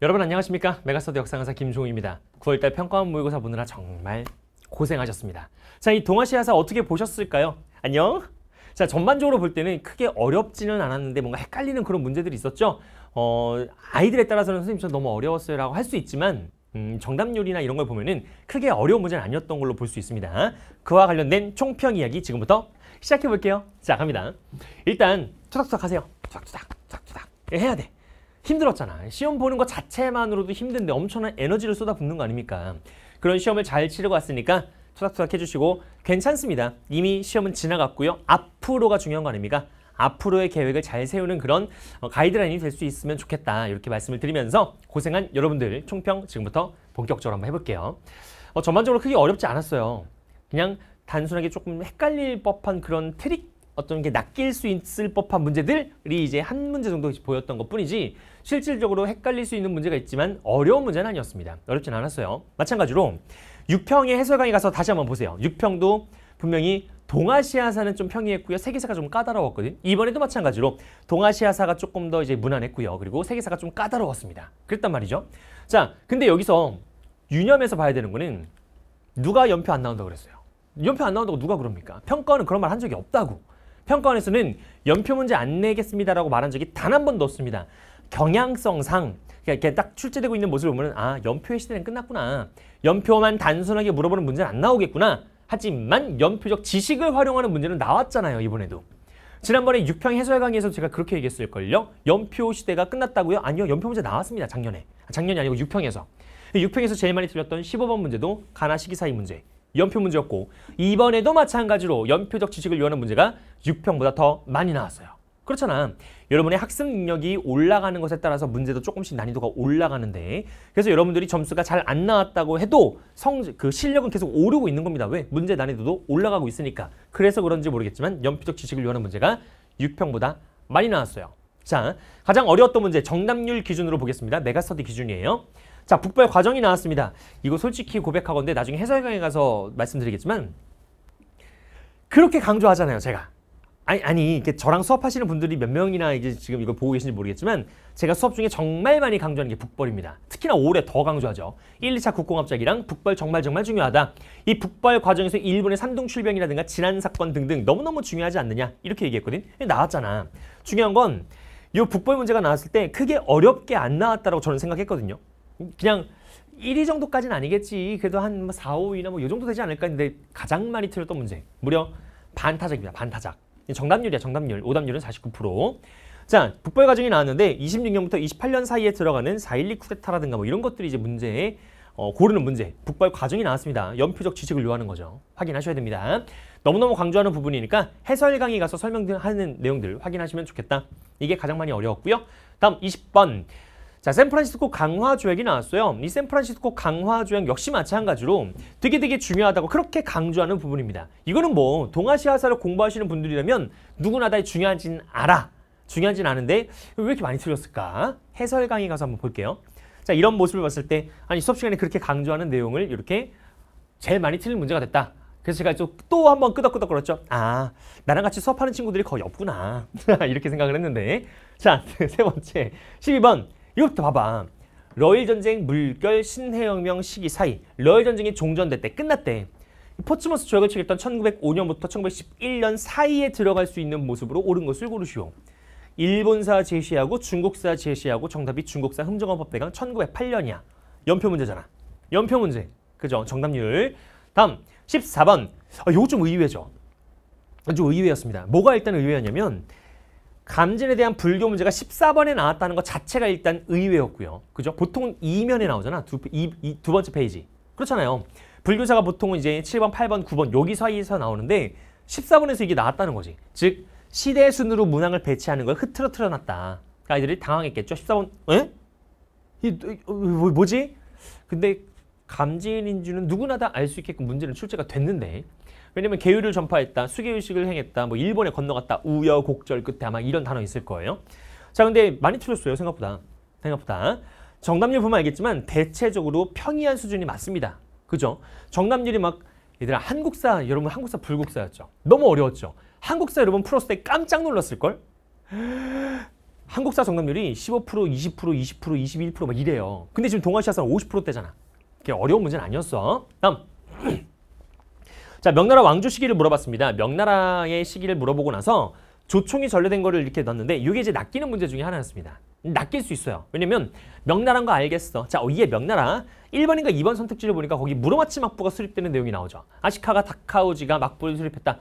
여러분 안녕하십니까 메가스터디 역사강사 김종우입니다 9월달 평가원 모의고사 보느라 정말 고생하셨습니다 자 이 동아시아사 어떻게 보셨을까요? 안녕 자 전반적으로 볼 때는 크게 어렵지는 않았는데 뭔가 헷갈리는 그런 문제들이 있었죠 어 아이들에 따라서는 선생님 저 너무 어려웠어요 라고 할 수 있지만 음, 정답률이나 이런 걸 보면은 크게 어려운 문제는 아니었던 걸로 볼 수 있습니다 그와 관련된 총평 이야기 지금부터 시작해 볼게요 자 갑니다 일단 투닥투닥 하세요 투닥투닥 투닥투닥 해야 돼 힘들었잖아. 시험 보는 것 자체만으로도 힘든데 엄청난 에너지를 쏟아붓는 거 아닙니까? 그런 시험을 잘 치르고 왔으니까 투닥투닥 해주시고 괜찮습니다. 이미 시험은 지나갔고요. 앞으로가 중요한 거 아닙니까? 앞으로의 계획을 잘 세우는 그런 어, 가이드라인이 될 수 있으면 좋겠다 이렇게 말씀을 드리면서 고생한 여러분들 총평 지금부터 본격적으로 한번 해볼게요. 어, 전반적으로 크게 어렵지 않았어요. 그냥 단순하게 조금 헷갈릴 법한 그런 트릭 어떤 게 낚일 수 있을 법한 문제들이 이제 한 문제 정도 보였던 것 뿐이지 실질적으로 헷갈릴 수 있는 문제가 있지만 어려운 문제는 아니었습니다. 어렵진 않았어요. 마찬가지로 6평의 해설강의 가서 다시 한번 보세요. 6평도 분명히 동아시아사는 좀 평이했고요. 세계사가 좀 까다로웠거든요. 이번에도 마찬가지로 동아시아사가 조금 더 이제 무난했고요. 그리고 세계사가 좀 까다로웠습니다. 그랬단 말이죠. 자, 근데 여기서 유념해서 봐야 되는 거는 누가 연표 안 나온다고 그랬어요. 연표 안 나온다고 누가 그럽니까? 평가는 그런 말 한 적이 없다고. 평가원에서는 연표 문제 안 내겠습니다라고 말한 적이 단 한 번도 없습니다. 경향성상 그러니까 이렇게 딱 출제되고 있는 모습을 보면 아 연표의 시대는 끝났구나. 연표만 단순하게 물어보는 문제는 안 나오겠구나. 하지만 연표적 지식을 활용하는 문제는 나왔잖아요 이번에도. 지난번에 육평 해설 강의에서 제가 그렇게 얘기했을걸요. 연표 시대가 끝났다고요? 아니요. 연표 문제 나왔습니다. 작년에. 아, 작년이 아니고 육평에서. 육평에서 제일 많이 틀렸던 15번 문제도 가나 시기사이 문제. 연표 문제였고 이번에도 마찬가지로 연표적 지식을 요하는 문제가 6평보다 더 많이 나왔어요. 그렇잖아. 여러분의 학습 능력이 올라가는 것에 따라서 문제도 조금씩 난이도가 올라가는데 그래서 여러분들이 점수가 잘 안 나왔다고 해도 성그 실력은 계속 오르고 있는 겁니다. 왜? 문제 난이도도 올라가고 있으니까. 그래서 그런지 모르겠지만 연표적 지식을 요하는 문제가 6평보다 많이 나왔어요. 자, 가장 어려웠던 문제 정답률 기준으로 보겠습니다. 메가스터디 기준이에요. 자, 북벌 과정이 나왔습니다. 이거 솔직히 고백하건데 나중에 해설강에 가서 말씀드리겠지만 그렇게 강조하잖아요, 제가. 아니, 아니, 이게 저랑 수업하시는 분들이 몇 명이나 이제 지금 이걸 보고 계신지 모르겠지만 제가 수업 중에 정말 많이 강조하는 게 북벌입니다. 특히나 올해 더 강조하죠. 1, 2차 국공합작이랑 북벌 정말 정말 중요하다. 이 북벌 과정에서 일본의 산동 출병이라든가 지난 사건 등등 너무너무 중요하지 않느냐 이렇게 얘기했거든. 나왔잖아. 중요한 건 이 북벌 문제가 나왔을 때 크게 어렵게 안나왔다고 저는 생각했거든요. 그냥 1위 정도까지는 아니겠지. 그래도 한 4, 뭐 5위나 뭐 이 정도 되지 않을까 했는데 가장 많이 틀렸던 문제. 무려 반타작입니다. 반타작. 정답률이야. 정답률. 오답률은 49%. 자, 북벌 과정이 나왔는데 26년부터 28년 사이에 들어가는 4.12 쿠데타라든가 뭐 이런 것들이 이제 문제에 어, 고르는 문제. 북벌 과정이 나왔습니다. 연표적 지식을 요하는 거죠. 확인하셔야 됩니다. 너무너무 강조하는 부분이니까 해설 강의 가서 설명하는 내용들 확인하시면 좋겠다. 이게 가장 많이 어려웠고요. 다음 20번. 자, 샌프란시스코 강화 조약이 나왔어요. 이 샌프란시스코 강화 조약 역시 마찬가지로 되게 되게 중요하다고 그렇게 강조하는 부분입니다. 이거는 뭐 동아시아사를 공부하시는 분들이라면 누구나 다 중요하진 않아. 중요하진 않은데 왜 이렇게 많이 틀렸을까? 해설 강의 가서 한번 볼게요. 자, 이런 모습을 봤을 때 아니 수업 시간에 그렇게 강조하는 내용을 이렇게 제일 많이 틀린 문제가 됐다. 그래서 제가 또 한번 끄덕끄덕거렸죠. 아, 나랑 같이 수업하는 친구들이 거의 없구나. 이렇게 생각을 했는데. 자, 세 번째. 12번. 이것부터 봐봐. 러일 전쟁 물결 신해혁명 시기 사이 러일 전쟁이 종전될 때 끝났대. 포츠머스 조약을 체결했던 1905년부터 1911년 사이에 들어갈 수 있는 모습으로 옳은 것을 고르시오. 일본사 제시하고 중국사 제시하고 정답이 중국사 흥정헌법 대강 1908년이야. 연표 문제잖아. 연표 문제. 그죠? 정답률. 다음 14번. 아, 요거 좀 의외죠. 좀 의외였습니다. 뭐가 일단 의외였냐면 감진에 대한 불교 문제가 14번에 나왔다는 것 자체가 일단 의외였고요. 그죠? 보통 2면에 나오잖아. 두, 이, 이, 두 번째 페이지. 그렇잖아요. 불교사가 보통은 이제 7번, 8번, 9번 여기 사이에서 나오는데 14번에서 이게 나왔다는 거지. 즉 시대 순으로 문항을 배치하는 걸 흐트러트려 놨다. 그러니까 아이들이 당황했겠죠. 14번, 에? 이, 어, 뭐, 뭐지? 근데 감지인 인주 누구나 다 알 수 있게끔 문제는 출제가 됐는데 왜냐면 계율을 전파했다, 수계의식을 행했다, 뭐 일본에 건너갔다, 우여곡절 끝에 아마 이런 단어 있을 거예요. 자, 근데 많이 틀렸어요, 생각보다. 생각보다. 정답률 보면 알겠지만 대체적으로 평이한 수준이 맞습니다. 그죠? 정답률이 막 얘들아 한국사 여러분 한국사 불국사였죠. 너무 어려웠죠. 한국사 여러분 풀었을 때 깜짝 놀랐을 걸. 한국사 정답률이 15%, 20%, 20%, 21%막 이래요. 근데 지금 동아시아사는 50%대잖아. 그게 어려운 문제는 아니었어. 다음. 자, 명나라 왕조 시기를 물어봤습니다. 명나라의 시기를 물어보고 나서 조총이 전래된 거를 이렇게 넣었는데 이게 이제 낚이는 문제 중에 하나였습니다. 낚일 수 있어요. 왜냐면 명나라인 거 알겠어. 자, 어, 이게 명나라 1번인가 2번 선택지를 보니까 거기 무로마치 막부가 수립되는 내용이 나오죠. 아시카가 다카우지가 막부를 수립했다.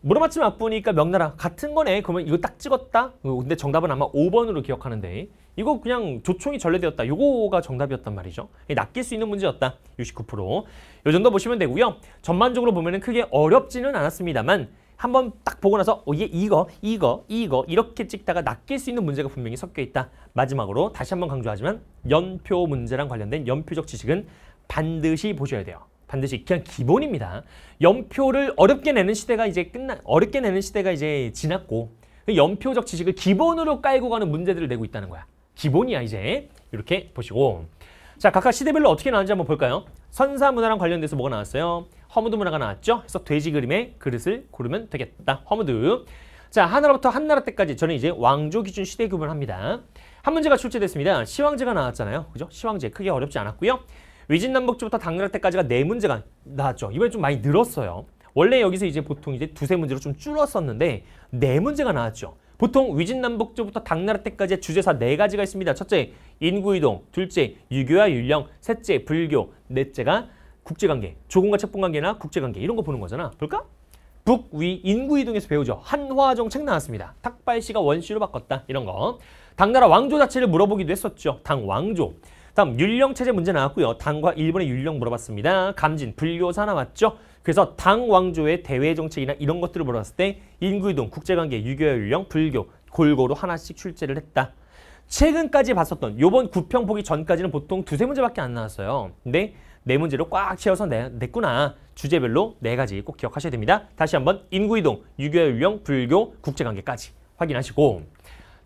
물어봤지만 앞부니까 명나라 같은 거네 그러면 이거 딱 찍었다 어, 근데 정답은 아마 5번으로 기억하는데 이거 그냥 조총이 전래되었다 요거가 정답이었단 말이죠 낚일 수 있는 문제였다 69%요 정도 보시면 되고요 전반적으로 보면 크게 어렵지는 않았습니다만 한번 딱 보고 나서 어, 얘 이거 이거 이거 이렇게 찍다가 낚일 수 있는 문제가 분명히 섞여 있다 마지막으로 다시 한번 강조하지만 연표 문제랑 관련된 연표적 지식은 반드시 보셔야 돼요 반드시 그냥 기본입니다. 연표를 어렵게 내는 시대가 이제 끝나 어렵게 내는 시대가 이제 지났고 그 연표적 지식을 기본으로 깔고 가는 문제들을 내고 있다는 거야. 기본이야 이제 이렇게 보시고 자 각각 시대별로 어떻게 나왔는지 한번 볼까요? 선사 문화랑 관련돼서 뭐가 나왔어요? 허무드 문화가 나왔죠? 그래서 돼지 그림의 그릇을 고르면 되겠다. 허무드 자 하나로부터 한나라 때까지 저는 이제 왕조 기준 시대 구분합니다. 한 문제가 출제됐습니다. 시황제가 나왔잖아요. 그죠? 시황제 크게 어렵지 않았고요. 위진남북주부터 당나라 때까지가 네 문제가 나왔죠. 이번에 좀 많이 늘었어요. 원래 여기서 이제 보통 이제 두세 문제로 좀 줄었었는데 네 문제가 나왔죠. 보통 위진남북조부터 당나라 때까지의 주제사 네 가지가 있습니다. 첫째, 인구이동, 둘째, 유교와 율령, 셋째, 불교, 넷째가 국제관계, 조공과 책봉관계나 국제관계 이런 거 보는 거잖아. 볼까? 북위 인구이동에서 배우죠. 한화정 책 나왔습니다. 탁발씨가 원씨로 바꿨다 이런 거. 당나라 왕조 자체를 물어보기도 했었죠. 당왕조. 다음 율령체제 문제 나왔고요. 당과 일본의 율령 물어봤습니다. 감진, 불교사 나왔죠. 그래서 당 왕조의 대외 정책이나 이런 것들을 물어봤을 때 인구이동, 국제관계, 유교와 율령, 불교 골고루 하나씩 출제를 했다. 최근까지 봤었던 요번 구평 보기 전까지는 보통 두세 문제밖에 안 나왔어요. 근데 네 문제로 꽉 채워서 내, 냈구나. 주제별로 네 가지 꼭 기억하셔야 됩니다. 다시 한번 인구이동, 유교와 율령, 불교, 국제관계까지 확인하시고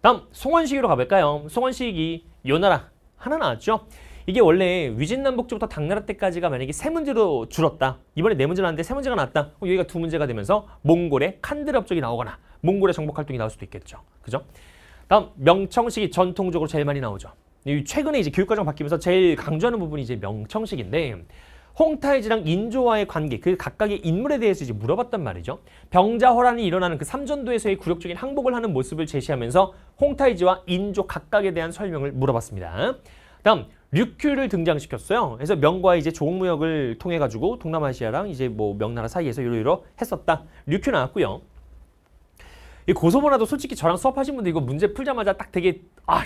다음 송원식으로 가볼까요? 송원식이 요 나라 하나 나왔죠. 이게 원래 위진남북제부터 당나라 때까지가 만약에 세 문제로 줄었다. 이번에 네 문제 나왔는데 세 문제가 났다. 그럼 여기가 두 문제가 되면서 몽골의 칸들 업적이 나오거나 몽골의 정복 활동이 나올 수도 있겠죠. 그죠? 다음 명청식이 전통적으로 제일 많이 나오죠. 최근에 이제 교육과정 바뀌면서 제일 강조하는 부분이 이제 명청식인데 홍타이즈랑 인조와의 관계, 그 각각의 인물에 대해서 이제 물어봤단 말이죠. 병자 호란이 일어나는 그 삼전도에서의 굴욕적인 항복을 하는 모습을 제시하면서 홍타이즈와 인조 각각에 대한 설명을 물어봤습니다. 다음 류큐를 등장시켰어요. 그래서 명과 이제 조공무역을 통해 가지고 동남아시아랑 이제 뭐 명나라 사이에서 이러이러 했었다. 류큐 나왔고요. 이 고소문화도 솔직히 저랑 수업하신 분들 이거 문제 풀자마자 딱 되게 아,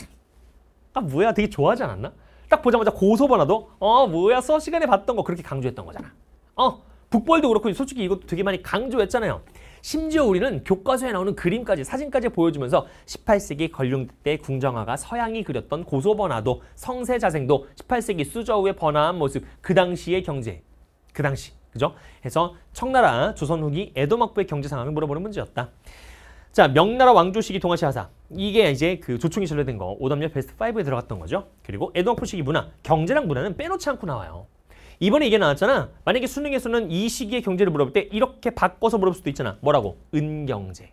아 뭐야 되게 좋아하지 않았나? 딱 보자마자 고소번화도 어 뭐야 서시간에 봤던 거 그렇게 강조했던 거잖아. 어 북벌도 그렇고 솔직히 이것도 되게 많이 강조했잖아요. 심지어 우리는 교과서에 나오는 그림까지 사진까지 보여주면서 18세기 걸륭대 궁정화가 서양이 그렸던 고소번화도 성세자생도 18세기 수저우의 번화한 모습 그 당시의 경제 그 당시 그죠? 해서 청나라 조선 후기 에도 막부의 경제 상황을 물어보는 문제였다. 자, 명나라 왕조시기 동아시 아사 이게 이제 그 조총이 전래된 거, 오답력 베스트 5에 들어갔던 거죠. 그리고 에드워프시기 문화, 경제랑 문화는 빼놓지 않고 나와요. 이번에 이게 나왔잖아. 만약에 수능에서는 이 시기의 경제를 물어볼 때 이렇게 바꿔서 물어볼 수도 있잖아. 뭐라고? 은경제.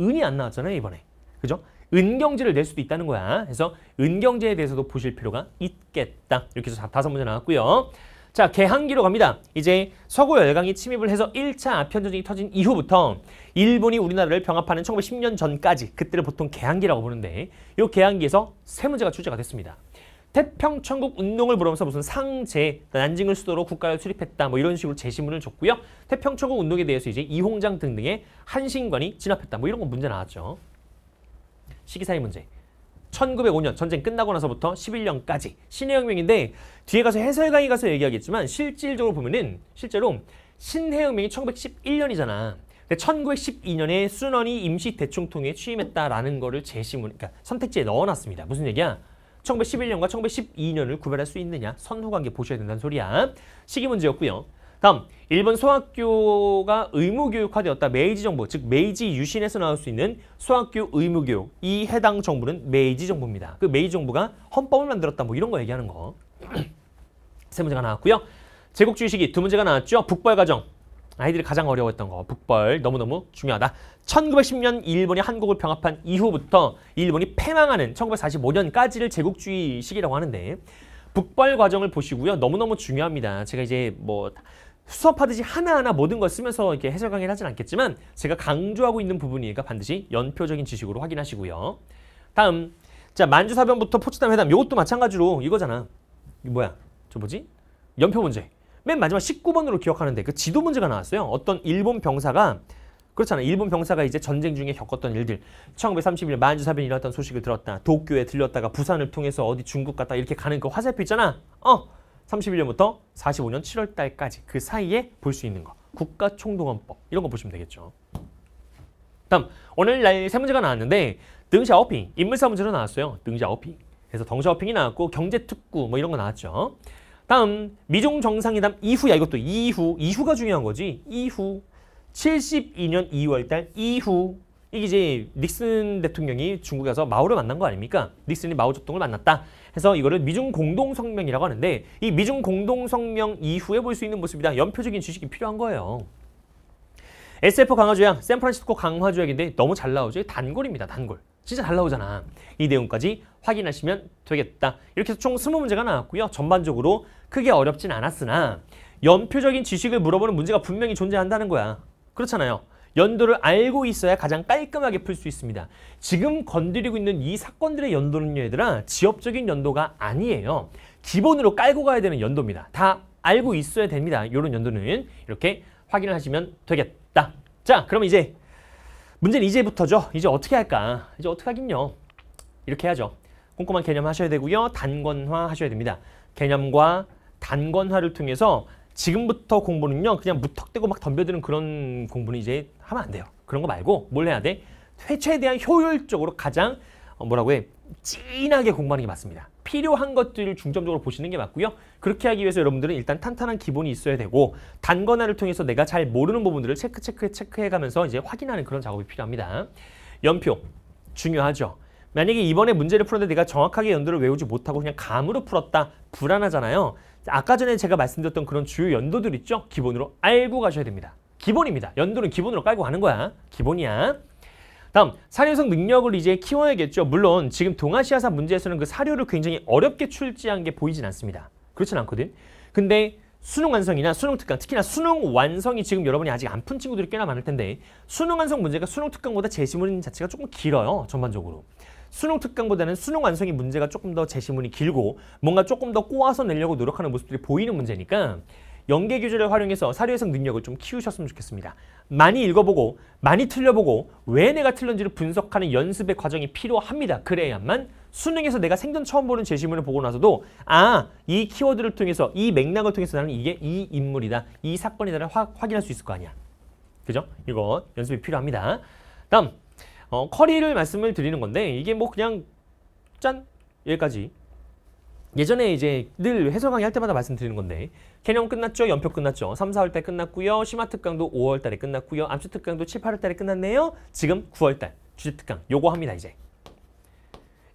은이 안 나왔잖아요, 이번에. 그죠? 은경제를 낼 수도 있다는 거야. 그래서 은경제에 대해서도 보실 필요가 있겠다. 이렇게 해서 다섯 문제 나왔고요. 자, 개항기로 갑니다. 이제 서구 열강이 침입을 해서 1차 아편 전쟁이 터진 이후부터 일본이 우리나라를 병합하는 1910년 전까지 그때를 보통 개항기라고 보는데 이 개항기에서 세 문제가 출제가 됐습니다. 태평천국 운동을 보으면서 무슨 상제, 난징을 수도로 국가를 수립했다 뭐 이런 식으로 제시문을 줬고요. 태평천국 운동에 대해서 이제 이홍장 등등의 한신관이 진압했다 뭐 이런 건 문제 나왔죠. 시기사의 문제. 1905년 전쟁 끝나고 나서부터 11년까지 신해혁명인데 뒤에 가서 해설 강의 가서 얘기하겠지만 실질적으로 보면은 실제로 신해혁명이 1911년이잖아. 근데 1912년에 순원이 임시 대총통에 취임했다라는 거를 제시문 그러니까 선택지에 넣어놨습니다. 무슨 얘기야? 1911년과 1912년을 구별할 수 있느냐? 선후관계 보셔야 된다는 소리야. 시기 문제였고요. 다음 일본 소학교가 의무교육화되었다. 메이지 정부, 즉 메이지 유신에서 나올 수 있는 소학교 의무교육. 이 해당 정부는 메이지 정부입니다. 그 메이지 정부가 헌법을 만들었다. 뭐 이런 거 얘기하는 거. 세 문제가 나왔고요. 제국주의 시기 두 문제가 나왔죠. 북벌 과정 아이들이 가장 어려웠던 거 북벌 너무너무 중요하다. 1910년 일본이 한국을 병합한 이후부터 일본이 패망하는 1945년까지를 제국주의 시기라고 하는데 북벌 과정을 보시고요. 너무너무 중요합니다. 제가 이제 뭐 수업하듯이 하나하나 모든 걸 쓰면서 이렇게 해설 강의를 하진 않겠지만 제가 강조하고 있는 부분이니까 반드시 연표적인 지식으로 확인하시고요. 다음 자 만주사변부터 포츠담 회담 이것도 마찬가지로 이거잖아. 이거 뭐야? 저 뭐지? 연표 문제. 맨 마지막 19번으로 기억하는데 그 지도 문제가 나왔어요. 어떤 일본 병사가 그렇잖아. 일본 병사가 이제 전쟁 중에 겪었던 일들. 1931 만주사변이 일어났던 소식을 들었다. 도쿄에 들렸다가 부산을 통해서 어디 중국 갔다 이렇게 가는 그 화살표 있잖아. 어. 31년부터 45년 7월 달까지 그 사이에 볼 수 있는 거. 국가총동원법 이런 거 보시면 되겠죠. 다음 오늘날 세 문제가 나왔는데 등샤오핑 인물사 문제로 나왔어요. 등샤오핑 그래서 덩샤오핑이 나왔고 경제특구 뭐 이런 거 나왔죠. 다음 미중 정상회담 이후야 이것도 이후 이후가 중요한 거지 이후 72년 2월달 이후 이게 이제 닉슨 대통령이 중국에 가서 마오를 만난 거 아닙니까? 닉슨이 마오 접동을 만났다. 해서 이거를 미중 공동 성명이라고 하는데 이 미중 공동 성명 이후에 볼 수 있는 모습이다. 연표적인 지식이 필요한 거예요. SF 강화조약, 샌프란시스코 강화조약인데 너무 잘 나오죠? 단골입니다, 단골. 진짜 잘 나오잖아. 이 내용까지 확인하시면 되겠다. 이렇게 해서 총 20문제가 나왔고요. 전반적으로 크게 어렵진 않았으나 연표적인 지식을 물어보는 문제가 분명히 존재한다는 거야. 그렇잖아요. 연도를 알고 있어야 가장 깔끔하게 풀 수 있습니다. 지금 건드리고 있는 이 사건들의 연도는 얘들아 지역적인 연도가 아니에요. 기본으로 깔고 가야 되는 연도입니다. 다 알고 있어야 됩니다. 이런 연도는 이렇게 확인을 하시면 되겠다. 자, 그러면 이제 문제는 이제부터죠. 이제 어떻게 할까? 이제 어떻게 하긴요. 이렇게 해야죠. 꼼꼼한 개념 하셔야 되고요. 단권화 하셔야 됩니다. 개념과 단권화를 통해서 지금부터 공부는요. 그냥 무턱대고 막 덤벼드는 그런 공부는 이제 하면 안 돼요. 그런 거 말고 뭘 해야 돼? 최치에 대한 효율적으로 가장 어, 뭐라고 해? 진하게 공부하는 게 맞습니다. 필요한 것들을 중점적으로 보시는 게 맞고요. 그렇게 하기 위해서 여러분들은 일단 탄탄한 기본이 있어야 되고 단거나를 통해서 내가 잘 모르는 부분들을 체크 체크 체크해가면서 이제 확인하는 그런 작업이 필요합니다. 연표 중요하죠. 만약에 이번에 문제를 풀었는데 내가 정확하게 연도를 외우지 못하고 그냥 감으로 풀었다 불안하잖아요. 아까 전에 제가 말씀드렸던 그런 주요 연도들 있죠? 기본으로 알고 가셔야 됩니다. 기본입니다. 연도는 기본으로 깔고 가는 거야. 기본이야. 다음 사료성 능력을 이제 키워야겠죠. 물론 지금 동아시아사 문제에서는 그 사료를 굉장히 어렵게 출제한 게 보이진 않습니다. 그렇진 않거든. 근데 수능 완성이나 수능 특강, 특히나 수능 완성이 지금 여러분이 아직 안 푼 친구들이 꽤나 많을 텐데 수능 완성 문제가 수능 특강보다 제시문 자체가 조금 길어요. 전반적으로. 수능 특강보다는 수능 완성이 문제가 조금 더 제시문이 길고 뭔가 조금 더 꼬아서 내려고 노력하는 모습들이 보이는 문제니까 연계 규제를 활용해서 사료해석 능력을 좀 키우셨으면 좋겠습니다. 많이 읽어보고 많이 틀려보고 왜 내가 틀렸는지를 분석하는 연습의 과정이 필요합니다. 그래야만 수능에서 내가 생전 처음 보는 제시문을 보고 나서도 아, 이 키워드를 통해서 이 맥락을 통해서 나는 이게 이 인물이다, 이 사건이다를 화, 확인할 수 있을 거 아니야. 그죠? 이거 연습이 필요합니다. 다음, 어, 커리를 말씀을 드리는 건데 이게 뭐 그냥 짠! 여기까지 예전에 이제 늘 해설 강의 할 때마다 말씀드리는 건데 개념 끝났죠? 연표 끝났죠? 3, 4월 달 끝났고요. 심화 특강도 5월 달에 끝났고요. 암시 특강도 7, 8월 달에 끝났네요. 지금 9월 달 주제 특강 요거 합니다 이제.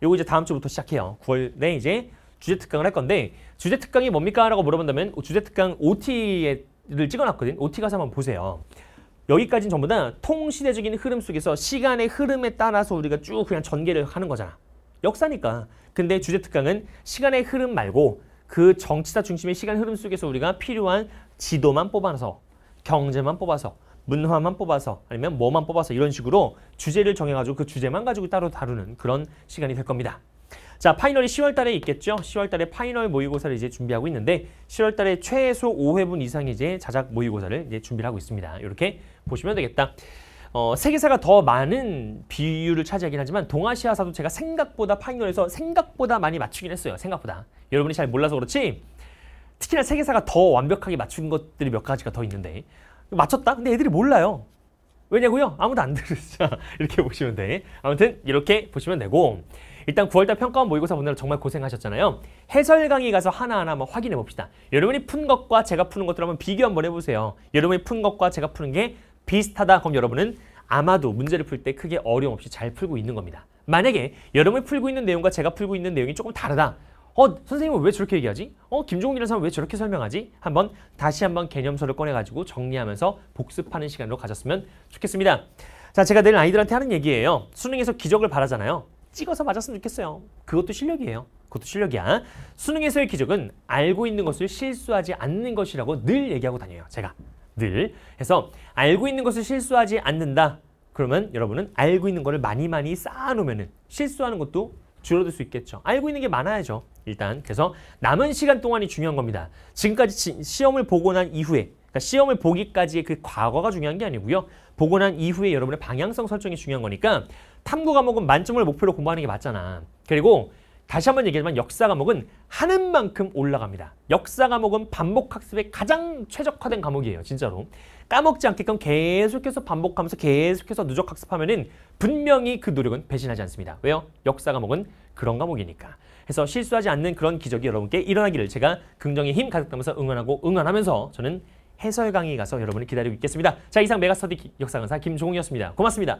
요거 이제 다음 주부터 시작해요. 9월에 이제 주제 특강을 할 건데 주제 특강이 뭡니까? 라고 물어본다면 주제 특강 OT를 찍어놨거든. OT 가서 한번 보세요. 여기까지는 전부 다 통시대적인 흐름 속에서 시간의 흐름에 따라서 우리가 쭉 그냥 전개를 하는 거잖아. 역사니까. 근데 주제 특강은 시간의 흐름 말고 그 정치사 중심의 시간 흐름 속에서 우리가 필요한 지도만 뽑아서 경제만 뽑아서 문화만 뽑아서 아니면 뭐만 뽑아서 이런 식으로 주제를 정해가지고 그 주제만 가지고 따로 다루는 그런 시간이 될 겁니다. 자, 파이널이 10월 달에 있겠죠? 10월 달에 파이널 모의고사를 이제 준비하고 있는데 10월 달에 최소 5회분 이상 이제 자작 모의고사를 이제 준비 하고 있습니다. 이렇게 보시면 되겠다. 어, 세계사가 더 많은 비율을 차지하긴 하지만 동아시아사도 제가 생각보다 파견에서 생각보다 많이 맞추긴 했어요. 생각보다. 여러분이 잘 몰라서 그렇지 특히나 세계사가 더 완벽하게 맞춘 것들이 몇 가지가 더 있는데 맞췄다? 근데 애들이 몰라요. 왜냐고요? 아무도 안 들으시죠. 이렇게 보시면 돼. 아무튼 이렇게 보시면 되고 일단 9월달 평가원 모의고사 보느라 정말 고생하셨잖아요. 해설 강의 가서 하나하나 한번 확인해 봅시다. 여러분이 푼 것과 제가 푸는 것들 한번 비교 한번 해보세요. 여러분이 푼 것과 제가 푸는 게 비슷하다 그럼 여러분은 아마도 문제를 풀 때 크게 어려움 없이 잘 풀고 있는 겁니다. 만약에 여러분이 풀고 있는 내용과 제가 풀고 있는 내용이 조금 다르다. 어 선생님은 왜 저렇게 얘기하지? 어 김종국이라는 사람 왜 저렇게 설명하지? 한번 다시 한번 개념서를 꺼내가지고 정리하면서 복습하는 시간으로 가졌으면 좋겠습니다. 자 제가 내일 아이들한테 하는 얘기예요. 수능에서 기적을 바라잖아요. 찍어서 맞았으면 좋겠어요. 그것도 실력이에요. 그것도 실력이야. 수능에서의 기적은 알고 있는 것을 실수하지 않는 것이라고 늘 얘기하고 다녀요. 제가. 늘 해서 알고 있는 것을 실수하지 않는다. 그러면 여러분은 알고 있는 거를 많이 많이 쌓아놓으면 실수하는 것도 줄어들 수 있겠죠. 알고 있는 게 많아야죠. 일단 그래서 남은 시간 동안이 중요한 겁니다. 지금까지 시험을 보고 난 이후에 그러니까 시험을 보기까지의 그 과거가 중요한 게 아니고요. 보고 난 이후에 여러분의 방향성 설정이 중요한 거니까 탐구 과목은 만점을 목표로 공부하는 게 맞잖아. 그리고 다시 한번 얘기하지만 역사 과목은 하는 만큼 올라갑니다. 역사 과목은 반복 학습에 가장 최적화된 과목이에요. 진짜로. 까먹지 않게끔 계속해서 반복하면서 계속해서 누적 학습하면은 분명히 그 노력은 배신하지 않습니다. 왜요? 역사 과목은 그런 과목이니까. 그래서 실수하지 않는 그런 기적이 여러분께 일어나기를 제가 긍정의 힘 가득하면서 응원하고 응원하면서 저는 해설 강의 가서 여러분을 기다리고 있겠습니다. 자, 이상 메가스터디 역사 강사 김종웅이었습니다. 고맙습니다.